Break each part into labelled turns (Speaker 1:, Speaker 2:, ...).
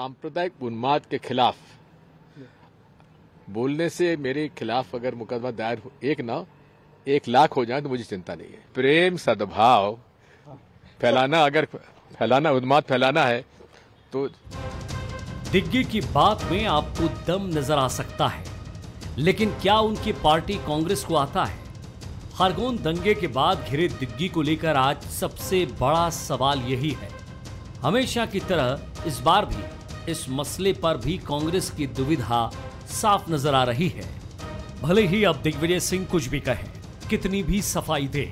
Speaker 1: सांप्रदायिक उन्माद के खिलाफ बोलने से मेरे खिलाफ अगर मुकदमा दायर एक ना एक लाख हो जाए तो मुझे चिंता नहीं है प्रेम सद्भाव
Speaker 2: फैलाना अगर फैलाना उन्माद फैलाना है तो दिग्गी की बात में आपको दम नजर आ सकता है लेकिन क्या उनकी पार्टी कांग्रेस को आता है खरगोन दंगे के बाद घिरे दिग्गी को लेकर आज सबसे बड़ा सवाल यही है हमेशा की तरह इस बार भी इस मसले पर भी कांग्रेस की दुविधा साफ नजर आ रही है भले ही अब दिग्विजय सिंह कुछ भी कहें कितनी भी सफाई दे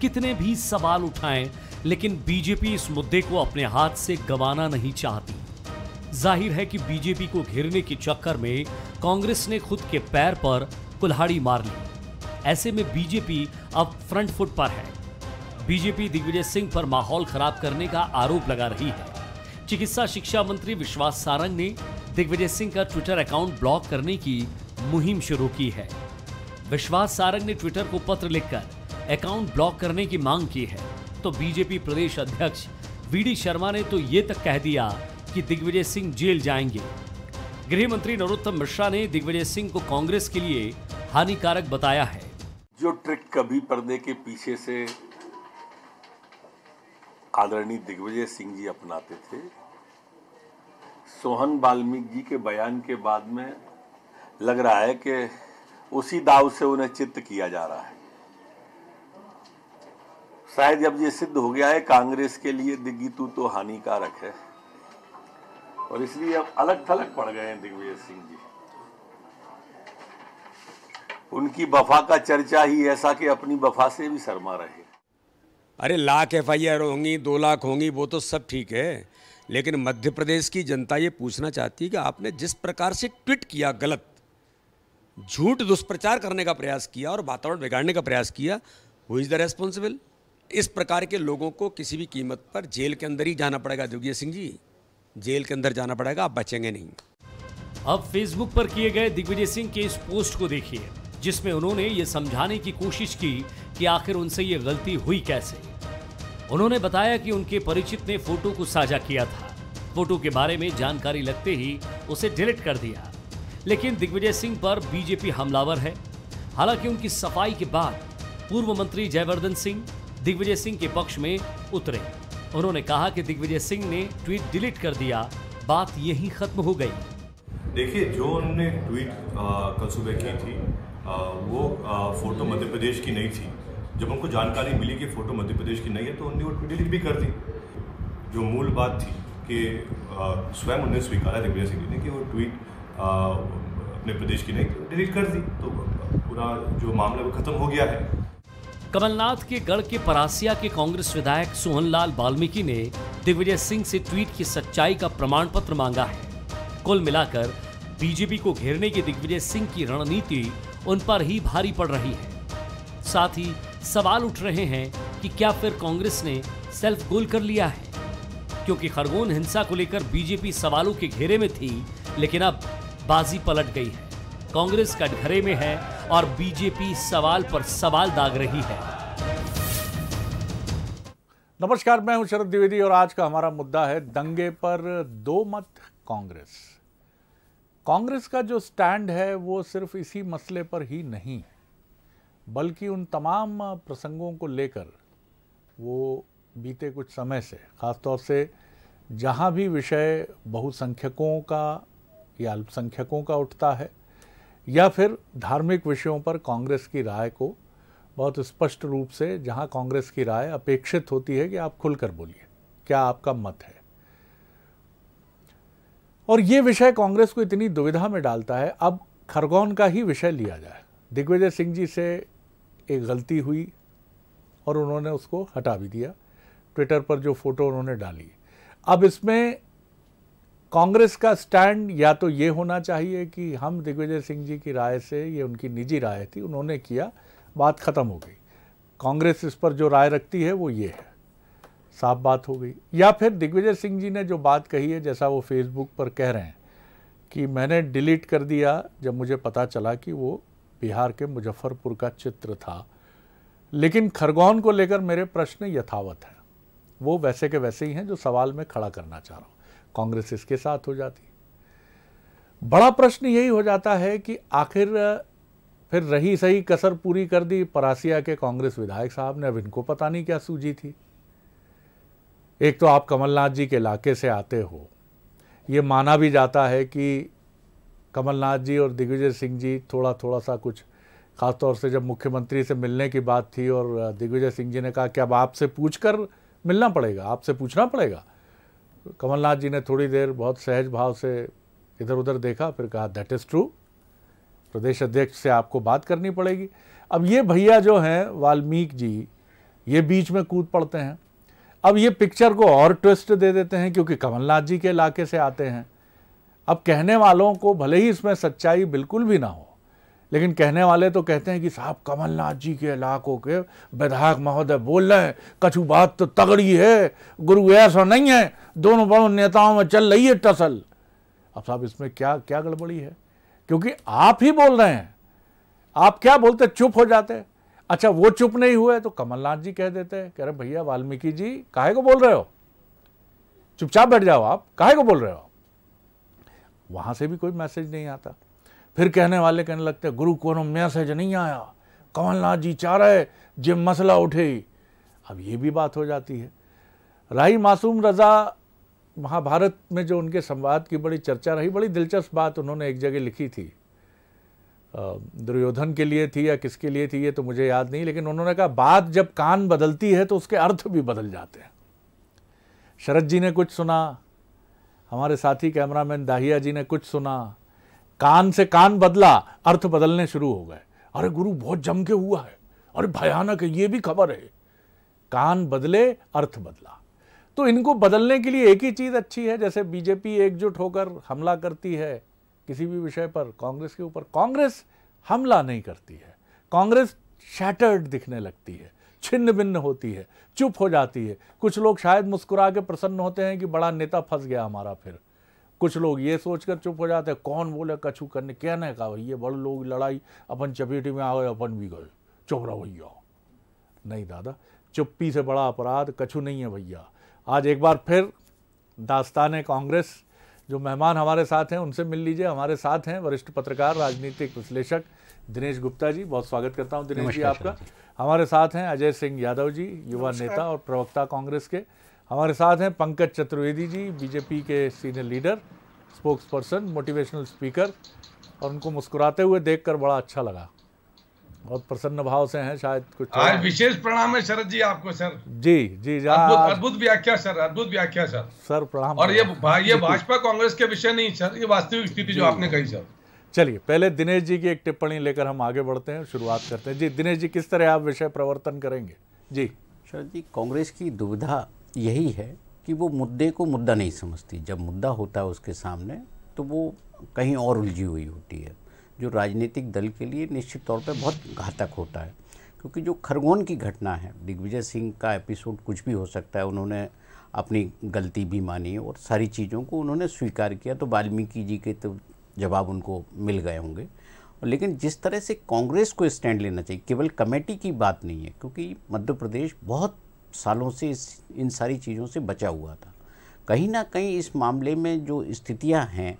Speaker 2: कितने भी सवाल उठाएं लेकिन बीजेपी इस मुद्दे को अपने हाथ से गंवाना नहीं चाहती जाहिर है कि बीजेपी को घेरने के चक्कर में कांग्रेस ने खुद के पैर पर कुल्हाड़ी मार ली ऐसे में बीजेपी अब फ्रंट फुट पर है बीजेपी दिग्विजय सिंह पर माहौल खराब करने का आरोप लगा रही है चिकित्सा शिक्षा मंत्री विश्वास सारंग ने दिग्विजय सिंह का ट्विटर अकाउंट ब्लॉक करने की मुहिम शुरू की है विश्वास सारंग ने ट्विटर को पत्र लिखकर अकाउंट ब्लॉक करने की मांग की है तो बीजेपी प्रदेश अध्यक्ष वीडी शर्मा ने तो ये तक कह दिया कि दिग्विजय सिंह जेल जाएंगे गृह मंत्री नरोत्तम मिश्रा ने दिग्विजय सिंह को कांग्रेस के लिए हानिकारक बताया है
Speaker 1: जो ट्रिक कभी पर्दे के पीछे से आदरणीय दिग्विजय सिंह जी अपनाते थे सोहन वाल्मीकि जी के बयान के बाद में लग रहा है कि उसी दाव से उन्हें चित्त किया जा रहा है शायद जब ये सिद्ध हो गया है कांग्रेस के लिए दिग्गीतू तो हानिकारक है और इसलिए अब अलग थलग पड़ गए हैं दिग्विजय सिंह जी उनकी वफा का चर्चा ही ऐसा कि अपनी बफा से भी शर्मा रहे
Speaker 2: अरे लाख एफ आई आर होंगी दो लाख होंगी वो तो सब ठीक है लेकिन मध्य प्रदेश की जनता ये पूछना चाहती है कि आपने जिस प्रकार से ट्वीट किया गलत झूठ दुष्प्रचार करने का प्रयास किया और वातावरण बिगाड़ने का प्रयास किया हु इज़ द रेस्पॉन्सिबल इस प्रकार के लोगों को किसी भी कीमत पर जेल के अंदर ही जाना पड़ेगा जोगी सिंह जी जेल के अंदर जाना पड़ेगा आप बचेंगे नहीं अब फेसबुक पर किए गए दिग्विजय सिंह के इस पोस्ट को देखिए जिसमें उन्होंने ये समझाने की कोशिश की कि आखिर उनसे ये गलती हुई कैसे उन्होंने बताया कि उनके परिचित ने फोटो को साझा किया था फोटो के बारे में जानकारी लगते ही उसे डिलीट कर दिया लेकिन दिग्विजय सिंह पर बीजेपी हमलावर है हालांकि उनकी सफाई के बाद पूर्व मंत्री जयवर्धन सिंह दिग्विजय सिंह के पक्ष में उतरे उन्होंने कहा कि दिग्विजय सिंह ने ट्वीट डिलीट कर दिया बात यही खत्म हो गई देखिए जो उन्होंने ट्वीट कल सुबह की थी आ, वो आ, फोटो मध्य प्रदेश की नहीं थी जब उनको जानकारी मिली कि फ़ोटो मध्य प्रदेश की नहीं है तो उन्होंने वो डिलीट भी कर दी जो मूल बात थी कि स्वयं उन्होंने स्वीकारा दिग्विजय सिंह जी ने कि वो ट्वीट अपने प्रदेश की नहीं डिलीट तो कर दी तो पूरा जो मामला वो खत्म हो गया है कमलनाथ के गढ़ के परासिया के कांग्रेस विधायक सोहनलाल वाल्मीकि ने दिग्विजय सिंह से ट्वीट की सच्चाई का प्रमाण पत्र मांगा है कुल मिलाकर बीजेपी को घेरने की दिग्विजय सिंह की रणनीति उन पर ही भारी पड़ रही है साथ ही सवाल उठ रहे हैं कि क्या फिर कांग्रेस ने सेल्फ गोल कर लिया है क्योंकि खरगोन हिंसा को लेकर बीजेपी सवालों के घेरे में थी लेकिन अब बाजी पलट गई है कांग्रेस कटघरे में है और बीजेपी सवाल पर सवाल दाग रही है
Speaker 1: नमस्कार मैं हूं शरद द्विवेदी और आज का हमारा मुद्दा है दंगे पर दो मत कांग्रेस कांग्रेस का जो स्टैंड है वो सिर्फ इसी मसले पर ही नहीं है बल्कि उन तमाम प्रसंगों को लेकर वो बीते कुछ समय से ख़ासतौर से जहाँ भी विषय बहुसंख्यकों का या अल्पसंख्यकों का उठता है या फिर धार्मिक विषयों पर कांग्रेस की राय को बहुत स्पष्ट रूप से जहाँ कांग्रेस की राय अपेक्षित होती है कि आप खुलकर बोलिए क्या आपका मत है और ये विषय कांग्रेस को इतनी दुविधा में डालता है अब खरगोन का ही विषय लिया जाए दिग्विजय सिंह जी से एक गलती हुई और उन्होंने उसको हटा भी दिया ट्विटर पर जो फ़ोटो उन्होंने डाली अब इसमें कांग्रेस का स्टैंड या तो ये होना चाहिए कि हम दिग्विजय सिंह जी की राय से ये उनकी निजी राय थी उन्होंने किया बात ख़त्म हो गई कांग्रेस इस पर जो राय रखती है वो ये है साफ बात हो गई या फिर दिग्विजय सिंह जी ने जो बात कही है जैसा वो फेसबुक पर कह रहे हैं कि मैंने डिलीट कर दिया जब मुझे पता चला कि वो बिहार के मुजफ्फरपुर का चित्र था लेकिन खरगोन को लेकर मेरे प्रश्न यथावत हैं वो वैसे के वैसे ही हैं जो सवाल में खड़ा करना चाह रहा हूँ कांग्रेस इसके साथ हो जाती बड़ा प्रश्न यही हो जाता है कि आखिर फिर रही सही कसर पूरी कर दी परासिया के कांग्रेस विधायक साहब ने अब इनको पता नहीं क्या सूझी थी एक तो आप कमलनाथ जी के इलाके से आते हो ये माना भी जाता है कि कमलनाथ जी और दिग्विजय सिंह जी थोड़ा थोड़ा सा कुछ खासतौर से जब मुख्यमंत्री से मिलने की बात थी और दिग्विजय सिंह जी ने कहा कि अब आपसे पूछ कर मिलना पड़ेगा आपसे पूछना पड़ेगा कमलनाथ जी ने थोड़ी देर बहुत सहज भाव से इधर उधर देखा फिर कहा दैट इज़ ट्रू प्रदेश अध्यक्ष से आपको बात करनी पड़ेगी अब ये भैया जो हैं वाल्मीकि जी ये बीच में कूद पड़ते हैं अब ये पिक्चर को और ट्विस्ट दे देते हैं क्योंकि कमलनाथ जी के इलाके से आते हैं अब कहने वालों को भले ही इसमें सच्चाई बिल्कुल भी ना हो लेकिन कहने वाले तो कहते हैं कि साहब कमलनाथ जी के इलाकों के विधायक महोदय बोल रहे हैं कछु बात तो तगड़ी है गुरु ऐसा नहीं है दोनों बड़ों नेताओं में चल रही है टसल अब साहब इसमें क्या क्या गड़बड़ी है क्योंकि आप ही बोल रहे हैं आप क्या बोलते चुप हो जाते अच्छा वो चुप नहीं हुए तो कमलनाथ जी कह देते हैं कह रहे भैया वाल्मीकि जी काहे को बोल रहे हो चुपचाप बैठ जाओ आप काहे को बोल रहे हो आप वहाँ से भी कोई मैसेज नहीं आता फिर कहने वाले कहने लगते गुरु को मैसेज नहीं आया कमलनाथ जी चाह रहे जिम मसला उठे अब ये भी बात हो जाती है राही मासूम रज़ा महाभारत में जो उनके संवाद की बड़ी चर्चा रही बड़ी दिलचस्प बात उन्होंने एक जगह लिखी थी दुर्योधन के लिए थी या किसके लिए थी ये तो मुझे याद नहीं लेकिन उन्होंने कहा बात जब कान बदलती है तो उसके अर्थ भी बदल जाते हैं शरद जी ने कुछ सुना हमारे साथी कैमरामैन दाहिया जी ने कुछ सुना कान से कान बदला अर्थ बदलने शुरू हो गए अरे गुरु बहुत जम के हुआ है अरे भयानक है ये भी खबर है कान बदले अर्थ बदला तो इनको बदलने के लिए एक ही चीज़ अच्छी है जैसे बीजेपी एकजुट होकर हमला करती है किसी भी विषय पर कांग्रेस के ऊपर कांग्रेस हमला नहीं करती है कांग्रेस शैटर्ड दिखने लगती है छिन्न भिन्न होती है चुप हो जाती है कुछ लोग शायद मुस्कुरा के प्रसन्न होते हैं कि बड़ा नेता फंस गया हमारा फिर कुछ लोग ये सोचकर चुप हो जाते हैं कौन बोले कछू करने कहने का भैया बड़े लोग लड़ाई अपन चपेटी में आ गए अपन भी गए चुप रहो भैया नहीं दादा चुप्पी से बड़ा अपराध कछु नहीं है भैया आज एक बार फिर दास्तान कांग्रेस जो मेहमान हमारे साथ हैं उनसे मिल लीजिए हमारे साथ हैं वरिष्ठ पत्रकार राजनीतिक विश्लेषक दिनेश गुप्ता जी बहुत स्वागत करता हूँ दिनेश जी आपका हमारे साथ हैं अजय सिंह यादव जी युवा नेता और प्रवक्ता कांग्रेस के हमारे साथ हैं पंकज चतुर्वेदी जी बीजेपी के senior leader spokesperson motivational speaker और उनको मुस्कुराते हुए देखकर बड़ा अच्छा लगा बहुत प्रसन्न भाव से हैं शायद कुछ आज
Speaker 3: विशेष प्रणाम है शरद जी आपको सर जी जी अद्भुत व्याख्या सर अद्भुत व्याख्या सर सर प्रणाम और ये ये भाजपा कांग्रेस के विषय नहीं सर ये वास्तविक स्थिति जो आपने कही सर
Speaker 1: चलिए पहले दिनेश जी की एक टिप्पणी लेकर हम आगे बढ़ते हैं शुरुआत करते हैं जी दिनेश जी किस तरह आप विषय प्रवर्तन करेंगे जी शरद जी
Speaker 4: कांग्रेस की दुविधा यही है कि वो मुद्दे को मुद्दा नहीं समझती जब मुद्दा होता है उसके सामने तो वो कहीं और उलझी हुई होती है जो राजनीतिक दल के लिए निश्चित तौर पर बहुत घातक होता है क्योंकि जो खरगोन की घटना है दिग्विजय सिंह का एपिसोड कुछ भी हो सकता है उन्होंने अपनी गलती भी मानी और सारी चीज़ों को उन्होंने स्वीकार किया तो वाल्मीकि जी के तो जवाब उनको मिल गए होंगे लेकिन जिस तरह से कांग्रेस को स्टैंड लेना चाहिए केवल कमेटी की बात नहीं है क्योंकि मध्य प्रदेश बहुत सालों से इस इन सारी चीज़ों से बचा हुआ था कहीं ना कहीं इस मामले में जो स्थितियां हैं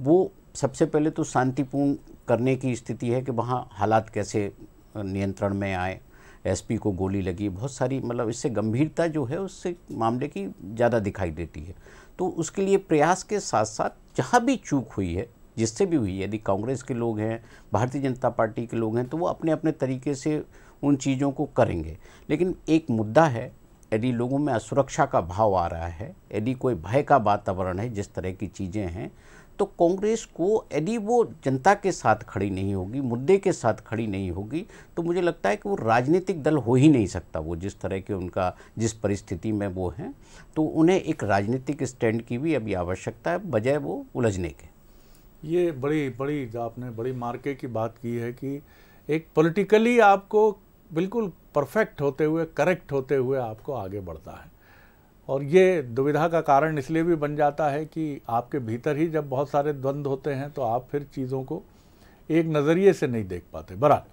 Speaker 4: वो सबसे पहले तो शांतिपूर्ण करने की स्थिति है कि वहाँ हालात कैसे नियंत्रण में आए एसपी को गोली लगी बहुत सारी मतलब इससे गंभीरता जो है उससे मामले की ज़्यादा दिखाई देती है तो उसके लिए प्रयास के साथ साथ जहाँ भी चूक हुई है जिससे भी हुई यदि कांग्रेस के लोग हैं भारतीय जनता पार्टी के लोग हैं तो वो अपने अपने तरीके से उन चीज़ों को करेंगे लेकिन एक मुद्दा है यदि लोगों में असुरक्षा का भाव आ रहा है यदि कोई भय का वातावरण है जिस तरह की चीज़ें हैं तो कांग्रेस को यदि वो जनता के साथ खड़ी नहीं होगी मुद्दे के साथ खड़ी नहीं होगी तो मुझे लगता है कि वो राजनीतिक दल हो ही नहीं सकता वो जिस तरह के उनका जिस परिस्थिति में वो हैं तो उन्हें एक राजनीतिक स्टैंड की भी अभी आवश्यकता है बजाय वो उलझने के
Speaker 1: ये बड़ी बड़ी आपने बड़ी मार्के की बात की है कि एक पॉलिटिकली आपको बिल्कुल परफेक्ट होते हुए करेक्ट होते हुए आपको आगे बढ़ता है और ये दुविधा का कारण इसलिए भी बन जाता है कि आपके भीतर ही जब बहुत सारे द्वंद्व होते हैं तो आप फिर चीज़ों को एक नज़रिए से नहीं देख पाते बरा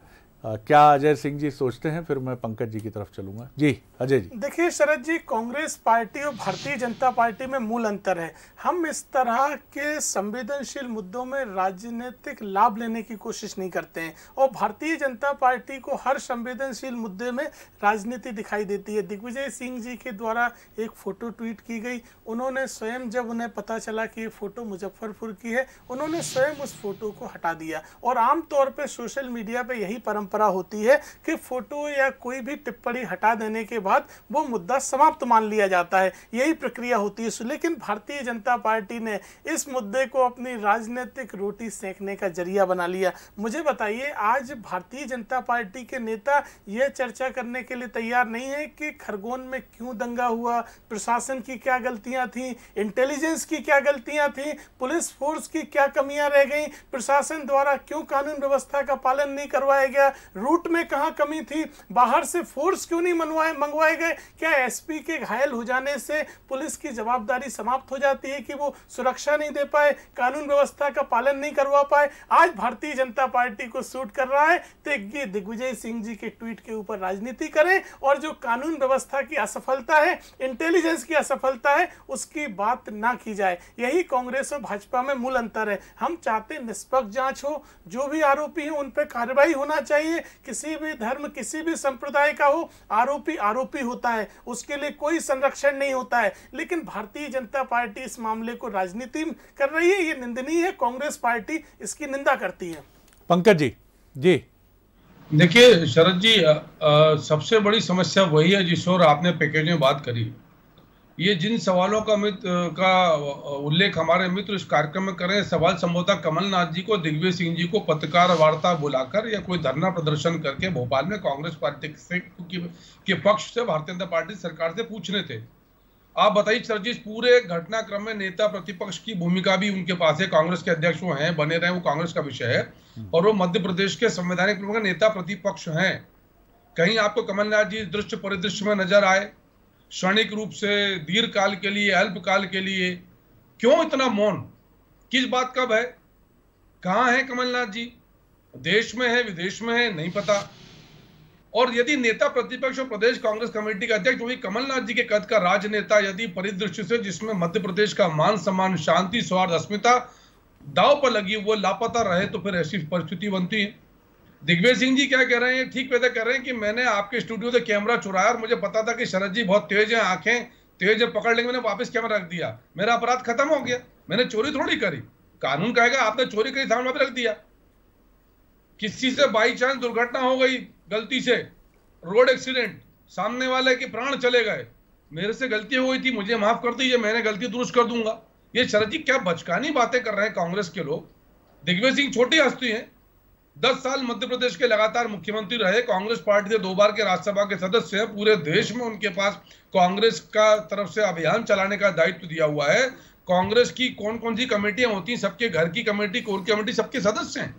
Speaker 1: क्या अजय सिंह जी सोचते हैं फिर मैं पंकज जी की तरफ चलूँगा जी अजय जी
Speaker 5: देखिए शरद जी कांग्रेस पार्टी और भारतीय जनता पार्टी में मूल अंतर है हम इस तरह के संवेदनशील मुद्दों में राजनीतिक लाभ लेने की कोशिश नहीं करते हैं और भारतीय जनता पार्टी को हर संवेदनशील मुद्दे में राजनीति दिखाई देती है दिग्विजय सिंह जी के द्वारा एक फ़ोटो ट्वीट की गई उन्होंने स्वयं जब उन्हें पता चला कि ये फ़ोटो मुजफ्फरपुर की है उन्होंने स्वयं उस फोटो को हटा दिया और आमतौर पर सोशल मीडिया पर यही परंपरा होती है कि फ़ोटो या कोई भी टिप्पणी हटा देने के बाद वो मुद्दा समाप्त मान लिया जाता है यही प्रक्रिया होती है लेकिन भारतीय जनता पार्टी ने इस मुद्दे को अपनी राजनीतिक रोटी सेंकने का जरिया बना लिया मुझे बताइए आज भारतीय जनता पार्टी के नेता यह चर्चा करने के लिए तैयार नहीं है कि खरगोन में क्यों दंगा हुआ प्रशासन की क्या गलतियां थी इंटेलिजेंस की क्या गलतियां थी पुलिस फोर्स की क्या कमियां रह गई प्रशासन द्वारा क्यों कानून व्यवस्था का पालन नहीं करवाया गया रूट में कहा कमी थी बाहर से फोर्स क्यों नहीं मनवाए मंगवा मंगवाए गए क्या एसपी के घायल हो जाने से पुलिस की जवाबदारी समाप्त हो जाती है कि वो सुरक्षा नहीं दे पाए कानून व्यवस्था का पालन नहीं करवा पाए आज भारतीय जनता पार्टी को सूट कर रहा है तो ये दिग्विजय सिंह जी के ट्वीट के ऊपर राजनीति करें और जो कानून व्यवस्था की असफलता है इंटेलिजेंस की असफलता है उसकी बात ना की जाए यही कांग्रेस और भाजपा में मूल अंतर है हम चाहते निष्पक्ष जांच हो जो भी आरोपी हैं उन पर कार्रवाई होना चाहिए किसी भी धर्म किसी भी संप्रदाय का हो आरोपी आरोपी आरोपी होता है उसके लिए कोई संरक्षण नहीं होता है लेकिन भारतीय जनता पार्टी इस मामले को राजनीति कर रही है ये निंदनीय है कांग्रेस पार्टी इसकी निंदा करती है
Speaker 3: पंकज जी जी देखिए शरद जी आ, आ, सबसे बड़ी समस्या वही है जिस और आपने पैकेज में बात करी ये जिन सवालों का मित्र का उल्लेख हमारे मित्र इस कार्यक्रम में करें सवाल संभवतः कमलनाथ जी को दिग्विजय सिंह जी को पत्रकार वार्ता बुलाकर या कोई धरना प्रदर्शन करके भोपाल में कांग्रेस पार्टी से के पक्ष से भारतीय जनता पार्टी सरकार से पूछने थे आप बताइए सर जी इस पूरे घटनाक्रम में नेता प्रतिपक्ष की भूमिका भी उनके पास है कांग्रेस के अध्यक्ष वो है बने रहे वो कांग्रेस का विषय है और वो मध्य प्रदेश के संवैधानिक नेता प्रतिपक्ष है कहीं आपको कमलनाथ जी दृश्य परिदृश्य में नजर आए क्षणिक रूप से दीर्घ काल के लिए अल्प काल के लिए क्यों इतना मौन किस बात का भय कहाँ है कमलनाथ जी देश में है विदेश में है नहीं पता और यदि नेता प्रतिपक्ष और प्रदेश कांग्रेस कमेटी का अध्यक्ष भी कमलनाथ जी के कद का राजनेता यदि परिदृश्य से जिसमें मध्य प्रदेश का मान सम्मान शांति स्वार्थ अस्मिता दाव पर लगी वो लापता रहे तो फिर ऐसी परिस्थिति बनती है दिग्विजय सिंह जी क्या कह रहे हैं ठीक पैदा कर रहे हैं कि मैंने आपके स्टूडियो से कैमरा चुराया और मुझे पता था कि शरद जी बहुत तेज है आंखें तेज है पकड़ लेंगे मैंने वापस कैमरा रख दिया मेरा अपराध खत्म हो गया मैंने चोरी थोड़ी करी कानून कहेगा आपने चोरी करी सामने रख दिया किसी से बाई चांस दुर्घटना हो गई गलती से रोड एक्सीडेंट सामने वाले के प्राण चले गए मेरे से गलती हो गई थी मुझे माफ कर दीजिए मैंने गलती दुरुस्त कर दूंगा ये शरद जी क्या बचकानी बातें कर रहे हैं कांग्रेस के लोग दिग्विजय सिंह छोटी हस्ती हैं दस साल मध्य प्रदेश के लगातार मुख्यमंत्री रहे कांग्रेस पार्टी के दो बार के राज्यसभा के सदस्य हैं पूरे देश में उनके पास कांग्रेस का तरफ से अभियान चलाने का दायित्व दिया हुआ है कांग्रेस की कौन कौन सी कमेटियां होती हैं सबके घर की कमेटी कोर कमेटी सबके सदस्य हैं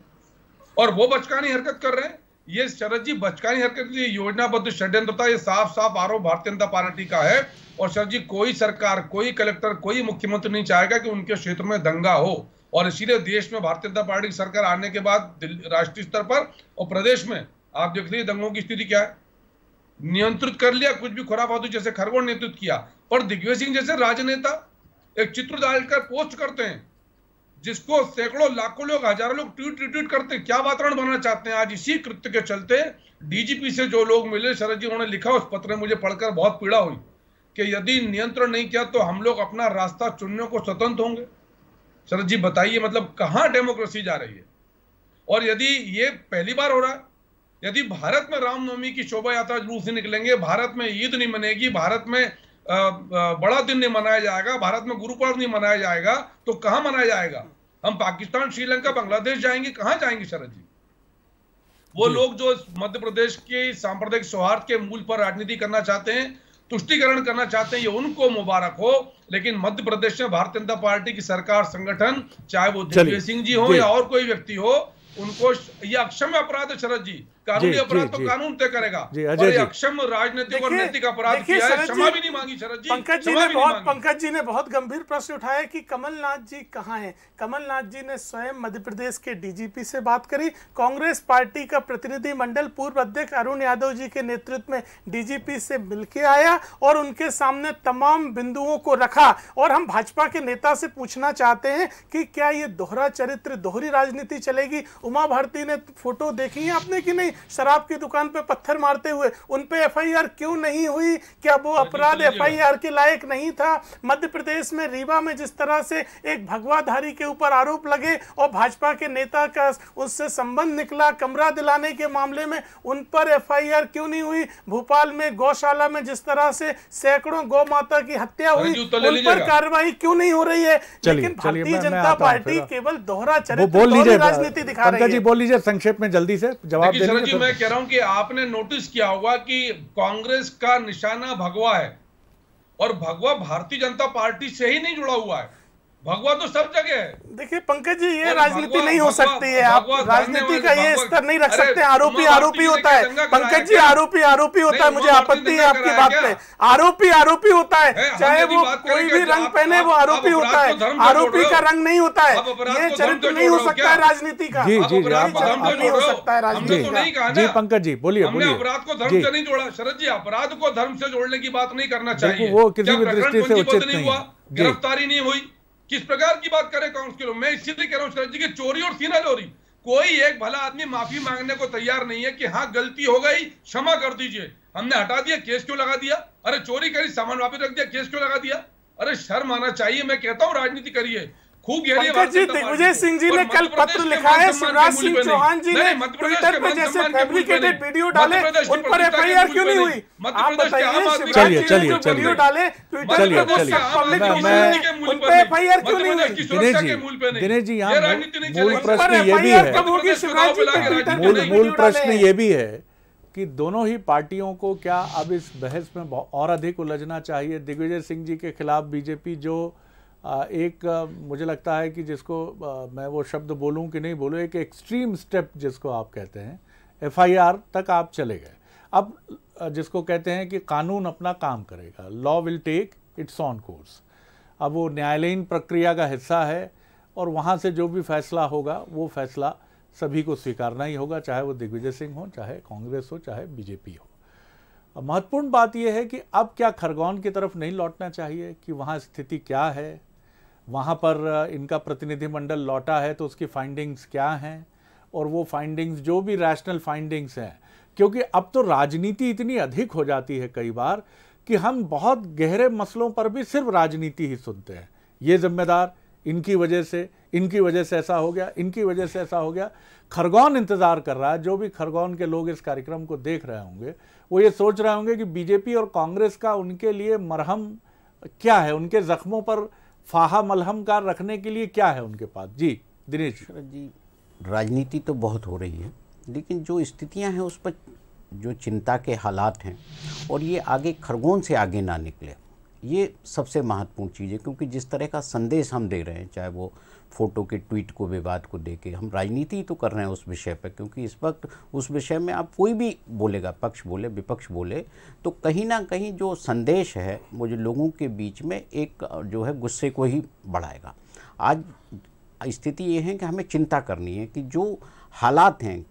Speaker 3: और वो बचकानी हरकत कर रहे हैं ये शरद जी बचकानी हरकत की योजनाबद्ध षड्यंत्रता ये साफ साफ आरोप भारतीय जनता पार्टी का है और शरद जी कोई सरकार कोई कलेक्टर कोई मुख्यमंत्री नहीं चाहेगा कि उनके क्षेत्र में दंगा हो और इसीलिए देश में भारतीय जनता पार्टी की सरकार आने के बाद राष्ट्रीय स्तर पर और प्रदेश में आप देख लीजिए दंगों की स्थिति क्या है नियंत्रित कर लिया कुछ भी खुराबादू जैसे खरगोन नेतृत्व किया पर दिग्विजय सिंह जैसे राजनेता एक चित्र डालकर पोस्ट करते हैं जिसको सैकड़ों लाखों लोग हजारों लोग ट्वीट रिट्वीट करते हैं क्या वातावरण बनाना चाहते हैं आज इसी कृत्य के चलते डीजीपी से जो लोग मिले शरद जी उन्होंने लिखा उस पत्र में मुझे पढ़कर बहुत पीड़ा हुई कि यदि नियंत्रण नहीं किया तो हम लोग अपना रास्ता चुनने को स्वतंत्र होंगे शरद जी बताइए मतलब कहाँ डेमोक्रेसी जा रही है और यदि ये पहली बार हो रहा है यदि भारत में रामनवमी की शोभा यात्रा जुलूस से निकलेंगे भारत में ईद नहीं मनेगी भारत में बड़ा दिन नहीं मनाया जाएगा भारत में गुरुपर्व नहीं मनाया जाएगा तो कहाँ मनाया जाएगा हम पाकिस्तान श्रीलंका बांग्लादेश जाएंगे कहाँ जाएंगे शरद जी वो लोग जो मध्य प्रदेश के सांप्रदायिक सौहार्द के मूल पर राजनीति करना चाहते हैं तुष्टिकरण करना चाहते हैं ये उनको मुबारक हो लेकिन मध्य प्रदेश में भारतीय जनता पार्टी की सरकार संगठन चाहे वो दिग्विजय सिंह जी हो या और कोई व्यक्ति हो उनको यह अक्षम अपराध है शरद जी
Speaker 5: कानूनी अपराध तो कानून तय करेगा और अक्षम राजनीतिक और नैतिक अपराध किया है क्षमा भी नहीं मांगी शरद जी पंकज जी ने बहुत पंकज जी ने बहुत गंभीर प्रश्न उठाया कि कमलनाथ जी कहाँ हैं कमलनाथ जी ने स्वयं मध्य प्रदेश के डीजीपी से बात करी कांग्रेस पार्टी का प्रतिनिधि मंडल पूर्व अध्यक्ष अरुण यादव जी के नेतृत्व में डीजीपी से मिलके आया और उनके सामने तमाम बिंदुओं को रखा और हम भाजपा के नेता से पूछना चाहते हैं कि क्या ये दोहरा चरित्र दोहरी राजनीति चलेगी उमा भारती ने फोटो देखी है आपने कि नहीं शराब की दुकान पे पत्थर मारते हुए उन पे एफआईआर क्यों नहीं हुई क्या वो अपराध एफआईआर तो के लायक नहीं था मध्य प्रदेश में रीवा में जिस तरह से एक भगवाधारी के ऊपर आरोप लगे और भाजपा के नेता का उससे संबंध निकला कमरा दिलाने के मामले में उन पर एफ क्यों नहीं हुई भोपाल में गौशाला में जिस तरह से सैकड़ों गौ माता की हत्या हुई उन पर कार्रवाई क्यों नहीं हो रही है लेकिन भारतीय जनता पार्टी केवल दोहरा चरित्र राजनीति दिखा रही है जी
Speaker 1: बोल लीजिए संक्षेप में जल्दी से जवाब देने क्योंकि तो मैं कह रहा हूं
Speaker 3: कि आपने नोटिस किया होगा कि कांग्रेस का निशाना भगवा है और भगवा भारतीय जनता पार्टी से ही नहीं जुड़ा हुआ है भगवान तो सब जगह है
Speaker 5: देखिए पंकज जी ये राजनीति नहीं हो सकती है आप राजनीति का ये स्तर नहीं रख सकते आरोपी आरोपी होता है पंकज जी आरोपी आरोपी होता है मुझे आपत्ति है आपकी बात पे आरोपी आरोपी होता है चाहे वो कोई भी रंग पहने वो आरोपी होता है आरोपी का रंग नहीं होता है ये चरित्र नहीं हो सकता है राजनीति का
Speaker 1: जी जी नहीं हो सकता
Speaker 5: है राजनीति
Speaker 3: तो
Speaker 1: पंकज जी बोलिए बोलिए अपराध को धर्म से
Speaker 3: नहीं जोड़ा शरद जी अपराध को धर्म से जोड़ने की बात नहीं करना चाहिए वो किसी भी दृष्टि से उचित नहीं हुआ गिरफ्तारी नहीं हुई किस प्रकार की बात करें कांग्रेस के लोग मैं इसीलिए कह रहा हूँ शरद जी की चोरी और सीना लोरी कोई एक भला आदमी माफी मांगने को तैयार नहीं है कि हाँ गलती हो गई क्षमा कर दीजिए हमने हटा दिया केस क्यों लगा दिया अरे चोरी करी सामान वापस रख दिया केस क्यों लगा दिया अरे शर्म आना चाहिए मैं कहता हूँ राजनीति करिए खूब विजय सिंह जी ने कल पत्र लिखा है शिवराज सिंह चौहान जी ने ट्विटर पे जैसे
Speaker 5: फैब्रिकेटेड वीडियो डाले उन पर एफआईआर क्यों नहीं हुई आप बताइए चलिए चलिए वीडियो डाले ट्विटर पे पब्लिक उन पर क्यों नहीं हुई दिनेश जी
Speaker 1: दिनेश जी यहाँ मूल प्रश्न ये भी
Speaker 5: है मूल
Speaker 1: मूल प्रश्न ये भी है कि दोनों ही पार्टियों को क्या अब इस बहस में और अधिक उलझना चाहिए दिग्विजय सिंह जी के खिलाफ बीजेपी जो एक मुझे लगता है कि जिसको मैं वो शब्द बोलूँ कि नहीं बोलूँ एक एक्सट्रीम स्टेप जिसको आप कहते हैं एफआईआर तक आप चले गए अब जिसको कहते हैं कि कानून अपना काम करेगा law will take its own course अब वो न्यायालयीन प्रक्रिया का हिस्सा है और वहाँ से जो भी फैसला होगा वो फैसला सभी को स्वीकारना ही होगा चाहे वो दिग्विजय सिंह हो चाहे कांग्रेस हो चाहे बीजेपी हो महत्वपूर्ण बात यह है कि अब क्या खरगोन की तरफ नहीं लौटना चाहिए कि वहाँ स्थिति क्या है वहाँ पर इनका प्रतिनिधिमंडल लौटा है तो उसकी फाइंडिंग्स क्या हैं और वो फाइंडिंग्स जो भी रैशनल फाइंडिंग्स हैं क्योंकि अब तो राजनीति इतनी अधिक हो जाती है कई बार कि हम बहुत गहरे मसलों पर भी सिर्फ राजनीति ही सुनते हैं ये जिम्मेदार इनकी वजह से इनकी वजह से ऐसा हो गया इनकी वजह से ऐसा हो गया खरगोन इंतज़ार कर रहा है जो भी खरगोन के लोग इस कार्यक्रम को देख रहे होंगे वो ये सोच रहे होंगे कि बीजेपी और कांग्रेस का उनके लिए मरहम क्या है उनके ज़ख्मों पर फाहा मलहम का रखने के लिए क्या है उनके
Speaker 4: पास जी दिनेश जी राजनीति तो बहुत हो रही है लेकिन जो स्थितियां हैं उस पर जो चिंता के हालात हैं और ये आगे खरगोन से आगे ना निकले ये सबसे महत्वपूर्ण चीज़ है क्योंकि जिस तरह का संदेश हम दे रहे हैं चाहे वो फ़ोटो के ट्वीट को विवाद को दे के हम राजनीति तो कर रहे हैं उस विषय पर क्योंकि इस वक्त उस विषय में आप कोई भी बोलेगा पक्ष बोले विपक्ष बोले तो कहीं ना कहीं जो संदेश है वो जो लोगों के बीच में एक जो है गुस्से को ही बढ़ाएगा आज स्थिति ये है कि हमें चिंता करनी है कि जो हालात हैं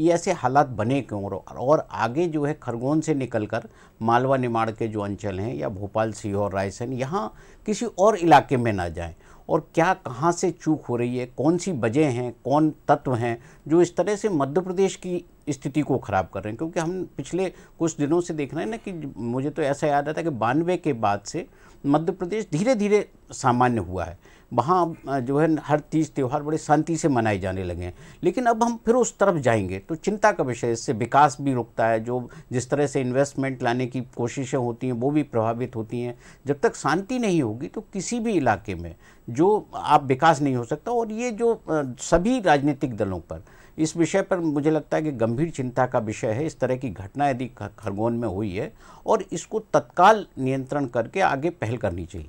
Speaker 4: ये ऐसे हालात बने क्यों और आगे जो है खरगोन से निकलकर मालवा निमाड़ के जो अंचल हैं या भोपाल सीहोर रायसेन यहाँ किसी और इलाके में ना जाएं और क्या कहाँ से चूक हो रही है कौन सी वजह हैं कौन तत्व हैं जो इस तरह से मध्य प्रदेश की स्थिति को ख़राब कर रहे हैं क्योंकि हम पिछले कुछ दिनों से देख रहे हैं ना कि मुझे तो ऐसा याद आता है कि बानवे के बाद से मध्य प्रदेश धीरे धीरे सामान्य हुआ है वहाँ जो है हर तीज त्यौहार बड़े शांति से मनाए जाने लगे हैं लेकिन अब हम फिर उस तरफ जाएंगे तो चिंता का विषय इससे विकास भी रुकता है जो जिस तरह से इन्वेस्टमेंट लाने की कोशिशें होती हैं वो भी प्रभावित होती हैं जब तक शांति नहीं होगी तो किसी भी इलाके में जो आप विकास नहीं हो सकता और ये जो सभी राजनीतिक दलों पर इस विषय पर मुझे लगता है कि गंभीर चिंता का विषय है इस तरह की घटना यदि खरगोन में हुई है और इसको तत्काल नियंत्रण करके आगे पहल करनी चाहिए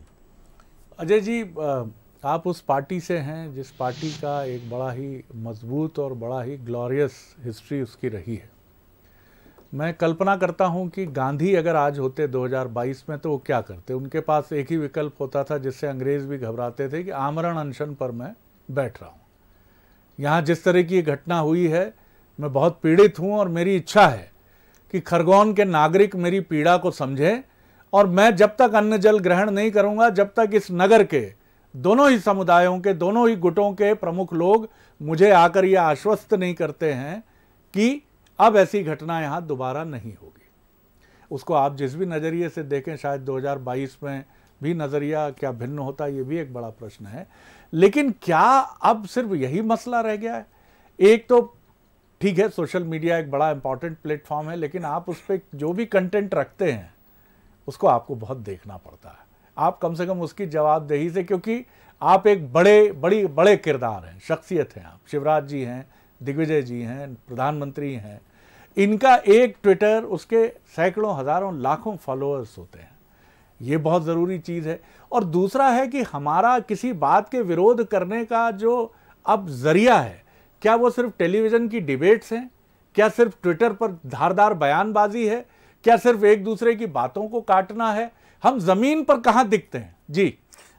Speaker 1: अजय जी आप उस पार्टी से हैं जिस पार्टी का एक बड़ा ही मजबूत और बड़ा ही ग्लोरियस हिस्ट्री उसकी रही है मैं कल्पना करता हूं कि गांधी अगर आज होते 2022 में तो वो क्या करते उनके पास एक ही विकल्प होता था जिससे अंग्रेज़ भी घबराते थे कि आमरण अनशन पर मैं बैठ रहा हूँ यहाँ जिस तरह की ये घटना हुई है मैं बहुत पीड़ित हूँ और मेरी इच्छा है कि खरगोन के नागरिक मेरी पीड़ा को समझें और मैं जब तक अन्न जल ग्रहण नहीं करूँगा जब तक इस नगर के दोनों ही समुदायों के दोनों ही गुटों के प्रमुख लोग मुझे आकर यह आश्वस्त नहीं करते हैं कि अब ऐसी घटना यहाँ दोबारा नहीं होगी उसको आप जिस भी नज़रिए से देखें शायद 2022 में भी नज़रिया क्या भिन्न होता है ये भी एक बड़ा प्रश्न है लेकिन क्या अब सिर्फ यही मसला रह गया है एक तो ठीक है सोशल मीडिया एक बड़ा इंपॉर्टेंट प्लेटफॉर्म है लेकिन आप उस पर जो भी कंटेंट रखते हैं उसको आपको बहुत देखना पड़ता है आप कम से कम उसकी जवाबदेही से क्योंकि आप एक बड़े बड़ी बड़े किरदार हैं शख्सियत हैं आप शिवराज जी हैं दिग्विजय जी हैं प्रधानमंत्री हैं इनका एक ट्विटर उसके सैकड़ों हज़ारों लाखों फॉलोअर्स होते हैं ये बहुत ज़रूरी चीज़ है और दूसरा है कि हमारा किसी बात के विरोध करने का जो अब ज़रिया है क्या वो सिर्फ टेलीविज़न की डिबेट्स हैं क्या सिर्फ ट्विटर पर धारदार बयानबाजी है क्या सिर्फ एक दूसरे की बातों को काटना है हम जमीन पर कहाँ दिखते हैं जी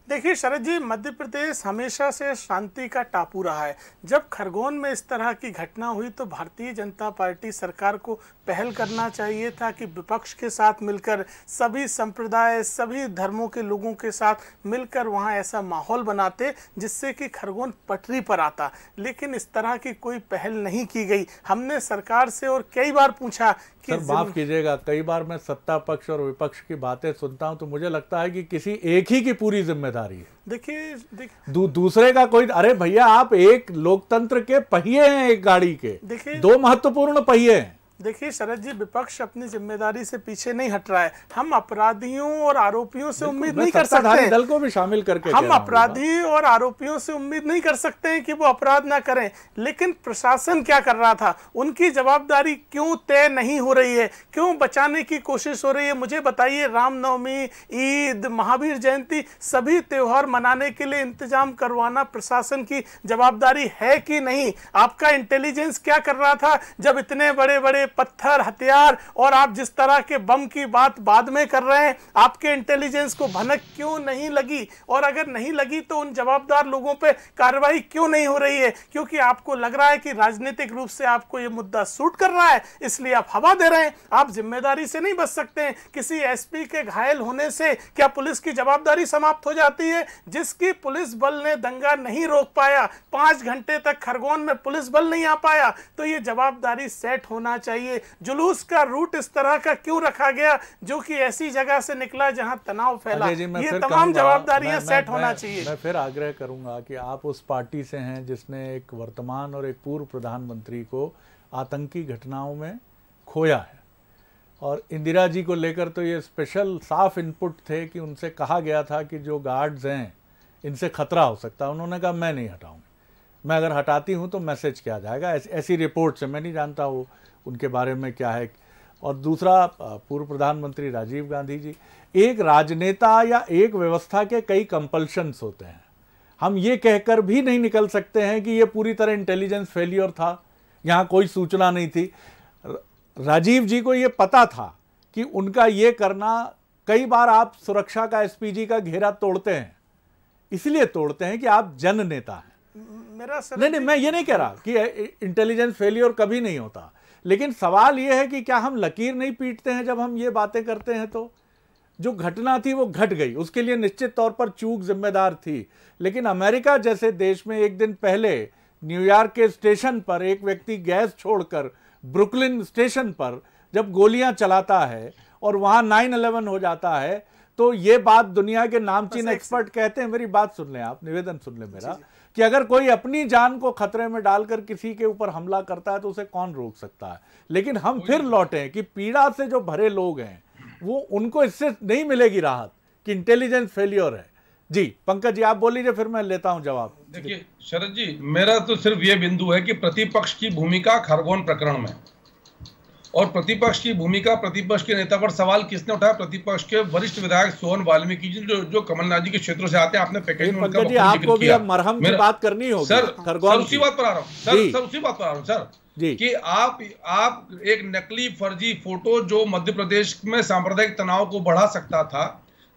Speaker 5: देखिए शरद जी मध्य प्रदेश हमेशा से शांति का टापू रहा है जब खरगोन में इस तरह की घटना हुई तो भारतीय जनता पार्टी सरकार को पहल करना चाहिए था कि विपक्ष के साथ मिलकर सभी संप्रदाय सभी धर्मों के लोगों के साथ मिलकर वहाँ ऐसा माहौल बनाते जिससे कि खरगोन पटरी पर आता लेकिन इस तरह की कोई पहल नहीं की गई हमने सरकार से और कई बार पूछा कि माफ
Speaker 1: कीजिएगा कई बार मैं सत्ता पक्ष और विपक्ष की बातें सुनता हूँ तो मुझे लगता है कि किसी एक ही की पूरी जिम्मेदारी है
Speaker 5: देखिए देख...
Speaker 1: दू, दूसरे का कोई अरे भैया आप एक लोकतंत्र के पहिए हैं एक गाड़ी के दो महत्वपूर्ण पहिए हैं
Speaker 5: देखिए शरद जी विपक्ष अपनी जिम्मेदारी से पीछे नहीं हट रहा है हम अपराधियों और आरोपियों से उम्मीद नहीं कर सकते दल
Speaker 1: को भी शामिल करके हम अपराधी
Speaker 5: और आरोपियों से उम्मीद नहीं कर सकते हैं कि वो अपराध ना करें लेकिन प्रशासन क्या कर रहा था उनकी जवाबदारी क्यों तय नहीं हो रही है क्यों बचाने की कोशिश हो रही है मुझे बताइए रामनवमी ईद महावीर जयंती सभी त्यौहार मनाने के लिए इंतजाम करवाना प्रशासन की जवाबदारी है कि नहीं आपका इंटेलिजेंस क्या कर रहा था जब इतने बड़े बड़े पत्थर हथियार और आप जिस तरह के बम की बात बाद में कर रहे हैं आपके इंटेलिजेंस को भनक क्यों नहीं लगी और अगर नहीं लगी तो उन जवाबदार लोगों पर कार्रवाई क्यों नहीं हो रही है क्योंकि आपको लग रहा है कि राजनीतिक रूप से आपको ये मुद्दा सूट कर रहा है इसलिए आप हवा दे रहे हैं आप जिम्मेदारी से नहीं बच सकते हैं किसी एसपी के घायल होने से क्या पुलिस की जवाबदारी समाप्त हो जाती है जिसकी पुलिस बल ने दंगा नहीं रोक पाया पांच घंटे तक खरगोन में पुलिस बल नहीं आ पाया तो ये जवाबदारी सेट होना चाहिए चाहिए जुलूस का रूट इस तरह का क्यों रखा गया जो कि ऐसी जगह से निकला जहां तनाव फैला ये तमाम जवाबदारियां सेट मैं, होना चाहिए
Speaker 1: मैं फिर आग्रह करूंगा कि आप उस पार्टी से हैं जिसने एक वर्तमान और एक पूर्व प्रधानमंत्री को आतंकी घटनाओं में खोया है और इंदिरा जी को लेकर तो ये स्पेशल साफ इनपुट थे कि उनसे कहा गया था कि जो गार्ड्स हैं इनसे खतरा हो सकता है उन्होंने कहा मैं नहीं हटाऊंगी मैं अगर हटाती हूं तो मैसेज क्या जाएगा ऐसी रिपोर्ट से मैं नहीं जानता वो उनके बारे में क्या है और दूसरा पूर्व प्रधानमंत्री राजीव गांधी जी एक राजनेता या एक व्यवस्था के कई कंपल्शंस होते हैं हम ये कहकर भी नहीं निकल सकते हैं कि ये पूरी तरह इंटेलिजेंस फेलियर था यहाँ कोई सूचना नहीं थी राजीव जी को ये पता था कि उनका ये करना कई बार आप सुरक्षा का एसपीजी का घेरा तोड़ते हैं इसलिए तोड़ते हैं कि आप जन नेता हैं
Speaker 5: मेरा नहीं नहीं मैं ये नहीं कह रहा
Speaker 1: कि इंटेलिजेंस फेलियर कभी नहीं होता लेकिन सवाल ये है कि क्या हम लकीर नहीं पीटते हैं जब हम ये बातें करते हैं तो जो घटना थी वो घट गई उसके लिए निश्चित तौर पर चूक जिम्मेदार थी लेकिन अमेरिका जैसे देश में एक दिन पहले न्यूयॉर्क के स्टेशन पर एक व्यक्ति गैस छोड़कर ब्रुकलिन स्टेशन पर जब गोलियां चलाता है और वहां नाइन अलेवन हो जाता है तो ये बात दुनिया के नामचीन एक्सपर्ट कहते हैं मेरी बात सुन लें आप निवेदन सुन लें मेरा जी जी। कि अगर कोई अपनी जान को खतरे में डालकर किसी के ऊपर हमला करता है तो उसे कौन रोक सकता है लेकिन हम फिर लौटे कि पीड़ा से जो भरे लोग हैं वो उनको इससे नहीं मिलेगी राहत कि इंटेलिजेंस फेलियर है जी पंकज जी आप बोल लीजिए फिर मैं लेता हूं जवाब
Speaker 3: देखिए शरद जी मेरा तो सिर्फ ये बिंदु है कि प्रतिपक्ष की भूमिका खरगोन प्रकरण में और प्रतिपक्ष की भूमिका प्रतिपक्ष के नेता पर सवाल किसने उठाया प्रतिपक्ष के वरिष्ठ विधायक सोहन वाल्मीकि जी जो जो कमलनाथ जी के क्षेत्रों से आते हैं आपने पैकेज आपको भी अब मरहम की बात करनी होगी सर सर उसी बात पर आ रहा हूँ सर सर उसी बात पर आ रहा हूँ सर कि आप आप एक नकली फर्जी फोटो जो मध्य प्रदेश में सांप्रदायिक तनाव को बढ़ा सकता था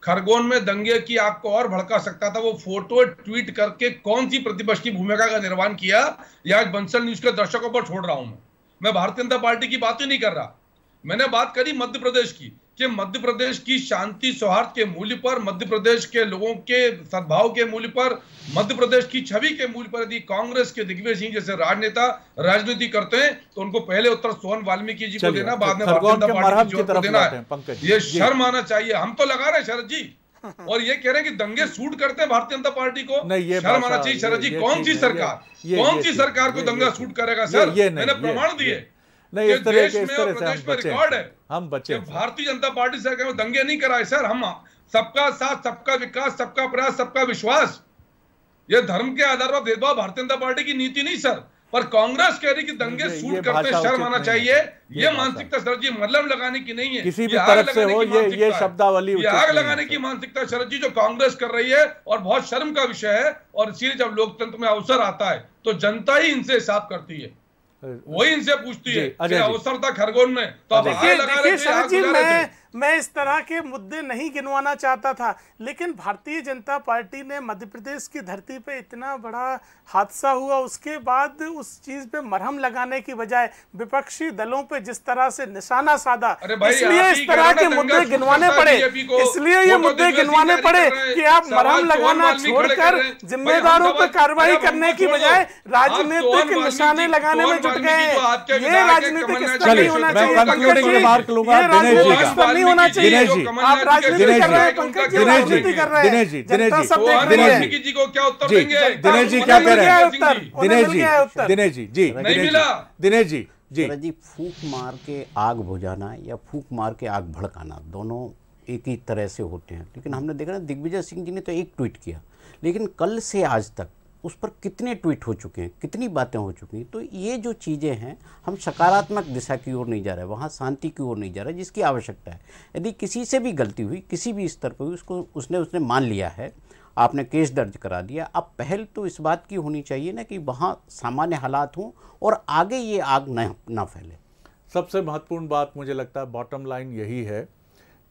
Speaker 3: खरगोन में दंगे की आपको और भड़का सकता था वो फोटो ट्वीट करके कौन सी प्रतिपक्ष की भूमिका का निर्माण किया या बंसल न्यूज के दर्शकों पर छोड़ रहा हूं मैं मैं भारतीय जनता पार्टी की बात ही नहीं कर रहा मैंने बात करी मध्य प्रदेश की कि मध्य प्रदेश की शांति सौहार्द के मूल्य पर मध्य प्रदेश के लोगों के सद्भाव के मूल्य पर मध्य प्रदेश की छवि के मूल्य पर यदि कांग्रेस के दिग्विजय सिंह जैसे राजनेता राजनीति करते हैं तो उनको पहले उत्तर सोन वाल्मीकि जी को देना बाद में भारतीय जनता पार्टी को देना है ये शर्म आना चाहिए हम तो लगा रहे हैं शरद जी और ये कह रहे हैं कि दंगे सूट करते हैं भारतीय जनता पार्टी को नहीं ये शर्म आना चाहिए शरद जी कौन सी सरकार कौन सी सरकार को दंगा सूट करेगा सर मैंने प्रमाण दिए नहीं इस तरह के इस तरह से हम बचे हम बचे भारतीय जनता पार्टी सरकार में दंगे नहीं कराए सर हम सबका साथ सबका विकास सबका प्रयास सबका विश्वास ये धर्म के आधार पर भेदभाव भारतीय जनता पार्टी की नीति नहीं सर पर कांग्रेस कह रही कि दंगे सूट करते शर्म आना चाहिए ये मानसिकता शरद जी मतलब लगाने की नहीं है किसी भी तरफ से हो ये ये
Speaker 1: शब्दावली आग लगाने
Speaker 3: की मानसिकता शरद जी जो कांग्रेस कर रही है और बहुत शर्म का विषय है और इसीलिए जब लोकतंत्र में अवसर आता है तो जनता ही इनसे हिसाब करती है वही इनसे पूछती है अवसर था खरगोन में तो आप लगा रहे थे
Speaker 5: मैं इस तरह के मुद्दे नहीं गिनवाना चाहता था लेकिन भारतीय जनता पार्टी ने मध्य प्रदेश की धरती पे इतना बड़ा हादसा हुआ उसके बाद उस चीज़ पे मरहम लगाने की बजाय विपक्षी दलों पे जिस तरह से निशाना साधा इसलिए इस तरह के मुद्दे गिनवाने पड़े इसलिए ये तो मुद्दे गिनवाने पड़े कि आप मरहम लगाना छोड़कर जिम्मेदारों तो पर कार्रवाई करने की बजाय तो राजनीतिक निशाने लगाने में जुट गए ये राजनीतिक स्तर नहीं होना चाहिए होना चाहिए आप राजनीति दिनेश
Speaker 3: जी क्या कह रहे हैं
Speaker 1: दिनेश जी दिनेश जी जी
Speaker 4: दिनेश जी जी जी फूक मार के आग बुझाना या फूक मार के आग भड़काना दोनों एक ही तरह से होते हैं लेकिन हमने देखा ना दिग्विजय सिंह जी ने तो एक ट्वीट किया लेकिन कल से आज तक उस पर कितने ट्वीट हो चुके हैं कितनी बातें हो चुकी हैं तो ये जो चीज़ें हैं हम सकारात्मक दिशा की ओर नहीं जा रहे वहाँ शांति की ओर नहीं जा रहे जिसकी आवश्यकता है यदि किसी से भी गलती हुई किसी भी स्तर पर हुई उसको उसने उसने मान लिया है आपने केस दर्ज करा दिया अब पहल तो इस बात की होनी चाहिए ना कि वहाँ सामान्य हालात हों और आगे ये आग न ना फैले सबसे
Speaker 1: महत्वपूर्ण बात मुझे लगता है बॉटम लाइन यही है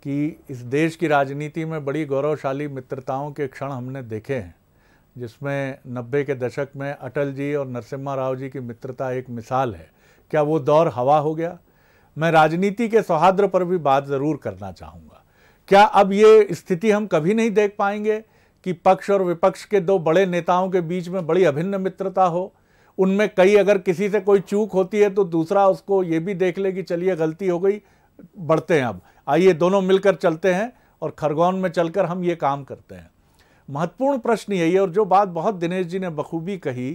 Speaker 1: कि इस देश की राजनीति में बड़ी गौरवशाली मित्रताओं के क्षण हमने देखे हैं जिसमें नब्बे के दशक में अटल जी और नरसिम्हा राव जी की मित्रता एक मिसाल है क्या वो दौर हवा हो गया मैं राजनीति के सौहार्द पर भी बात ज़रूर करना चाहूँगा क्या अब ये स्थिति हम कभी नहीं देख पाएंगे कि पक्ष और विपक्ष के दो बड़े नेताओं के बीच में बड़ी अभिन्न मित्रता हो उनमें कई अगर किसी से कोई चूक होती है तो दूसरा उसको ये भी देख ले कि चलिए गलती हो गई बढ़ते हैं अब आइए दोनों मिलकर चलते हैं और खरगोन में चलकर हम ये काम करते हैं महत्वपूर्ण प्रश्न यही है और जो बात बहुत दिनेश जी ने बखूबी कही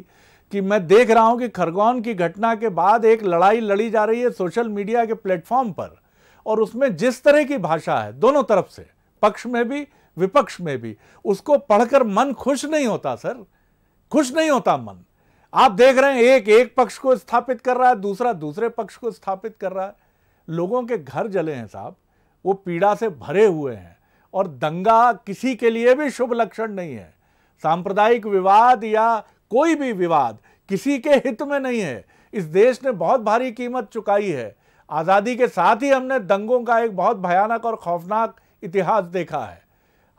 Speaker 1: कि मैं देख रहा हूं कि खरगोन की घटना के बाद एक लड़ाई लड़ी जा रही है सोशल मीडिया के प्लेटफॉर्म पर और उसमें जिस तरह की भाषा है दोनों तरफ से पक्ष में भी विपक्ष में भी उसको पढ़कर मन खुश नहीं होता सर खुश नहीं होता मन आप देख रहे हैं एक एक पक्ष को स्थापित कर रहा है दूसरा दूसरे पक्ष को स्थापित कर रहा है लोगों के घर जले हैं साहब वो पीड़ा से भरे हुए हैं और दंगा किसी के लिए भी शुभ लक्षण नहीं है सांप्रदायिक विवाद या कोई भी विवाद किसी के हित में नहीं है इस देश ने बहुत भारी कीमत चुकाई है आज़ादी के साथ ही हमने दंगों का एक बहुत भयानक और खौफनाक इतिहास देखा है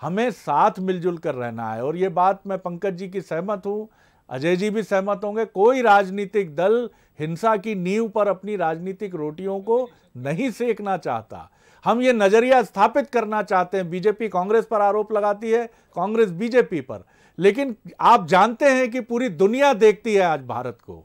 Speaker 1: हमें साथ मिलजुल कर रहना है और ये बात मैं पंकज जी की सहमत हूँ अजय जी भी सहमत होंगे कोई राजनीतिक दल हिंसा की नींव पर अपनी राजनीतिक रोटियों को नहीं सेकना चाहता हम ये नज़रिया स्थापित करना चाहते हैं बीजेपी कांग्रेस पर आरोप लगाती है कांग्रेस बीजेपी पर लेकिन आप जानते हैं कि पूरी दुनिया देखती है आज भारत को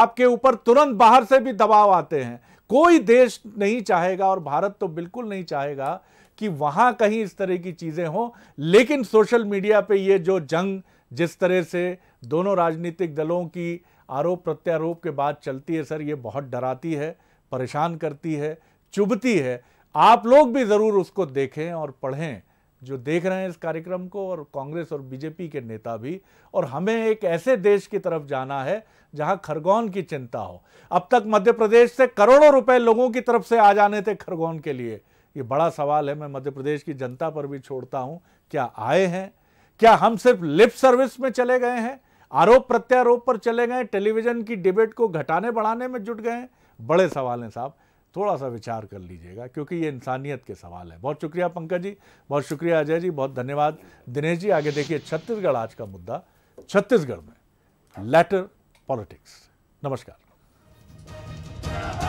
Speaker 1: आपके ऊपर तुरंत बाहर से भी दबाव आते हैं कोई देश नहीं चाहेगा और भारत तो बिल्कुल नहीं चाहेगा कि वहां कहीं इस तरह की चीजें हों लेकिन सोशल मीडिया पे ये जो जंग जिस तरह से दोनों राजनीतिक दलों की आरोप प्रत्यारोप के बाद चलती है सर ये बहुत डराती है परेशान करती है चुभती है आप लोग भी ज़रूर उसको देखें और पढ़ें जो देख रहे हैं इस कार्यक्रम को और कांग्रेस और बीजेपी के नेता भी और हमें एक ऐसे देश की तरफ जाना है जहां खरगोन की चिंता हो अब तक मध्य प्रदेश से करोड़ों रुपए लोगों की तरफ से आ जाने थे खरगोन के लिए ये बड़ा सवाल है मैं मध्य प्रदेश की जनता पर भी छोड़ता हूं क्या आए हैं क्या हम सिर्फ लिप सर्विस में चले गए हैं आरोप प्रत्यारोप पर चले गए टेलीविजन की डिबेट को घटाने बढ़ाने में जुट गए बड़े सवाल हैं साहब थोड़ा सा विचार कर लीजिएगा क्योंकि ये इंसानियत के सवाल है बहुत शुक्रिया पंकज जी बहुत शुक्रिया अजय जी बहुत धन्यवाद दिनेश जी आगे देखिए छत्तीसगढ़ आज का मुद्दा छत्तीसगढ़ में लेटर पॉलिटिक्स नमस्कार